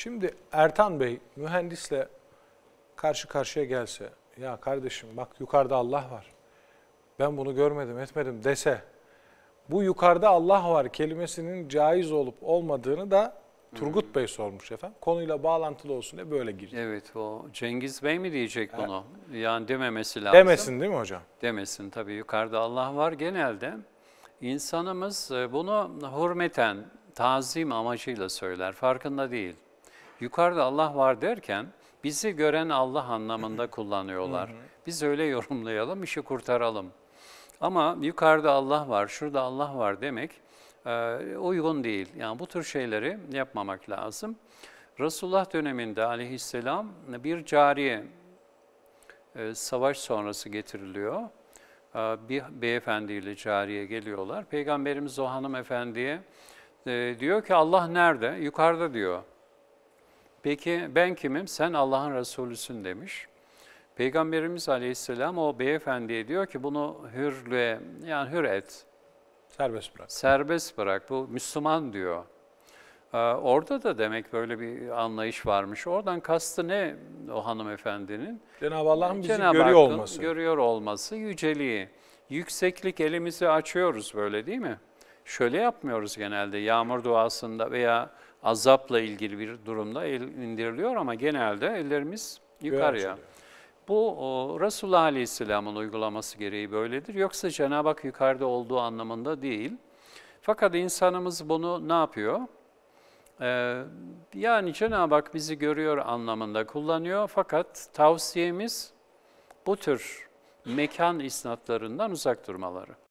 Şimdi Ertan Bey mühendisle karşı karşıya gelse ya kardeşim bak yukarıda Allah var. Ben bunu görmedim etmedim dese bu yukarıda Allah var kelimesinin caiz olup olmadığını da Turgut hmm. Bey sormuş efendim. Konuyla bağlantılı olsun diye böyle girdi. Evet o Cengiz Bey mi diyecek bunu? Ha. Yani dememesi lazım. Demesin değil mi hocam? Demesin tabii yukarıda Allah var genelde. insanımız e, bunu hürmeten, tazim amacıyla söyler farkında değil yukarıda Allah var derken bizi gören Allah anlamında kullanıyorlar. Biz öyle yorumlayalım, işi kurtaralım. Ama yukarıda Allah var, şurada Allah var demek e, uygun değil. Yani bu tür şeyleri yapmamak lazım. Resulullah döneminde aleyhisselam bir cariye e, savaş sonrası getiriliyor. E, bir beyefendiyle cariye geliyorlar. Peygamberimiz o hanımefendiye e, diyor ki Allah nerede? Yukarıda diyor. Peki ben kimim? Sen Allah'ın Resulüsün demiş. Peygamberimiz aleyhisselam o beyefendiye diyor ki bunu hürlüğe yani hür et. Serbest bırak. Serbest bırak. Bu Müslüman diyor. Ee, orada da demek böyle bir anlayış varmış. Oradan kastı ne o hanımefendinin? Cenab-ı Allah'ın bizi Cenab görüyor olması. Görüyor olması, yüceliği. Yükseklik elimizi açıyoruz böyle değil mi? Şöyle yapmıyoruz genelde yağmur duasında veya azapla ilgili bir durumda el indiriliyor ama genelde ellerimiz yukarıya. Bu o, Resulullah Aleyhisselam'ın uygulaması gereği böyledir. Yoksa Cenab-ı Hak yukarıda olduğu anlamında değil. Fakat insanımız bunu ne yapıyor? Ee, yani Cenab-ı Hak bizi görüyor anlamında kullanıyor. Fakat tavsiyemiz bu tür mekan isnatlarından uzak durmaları.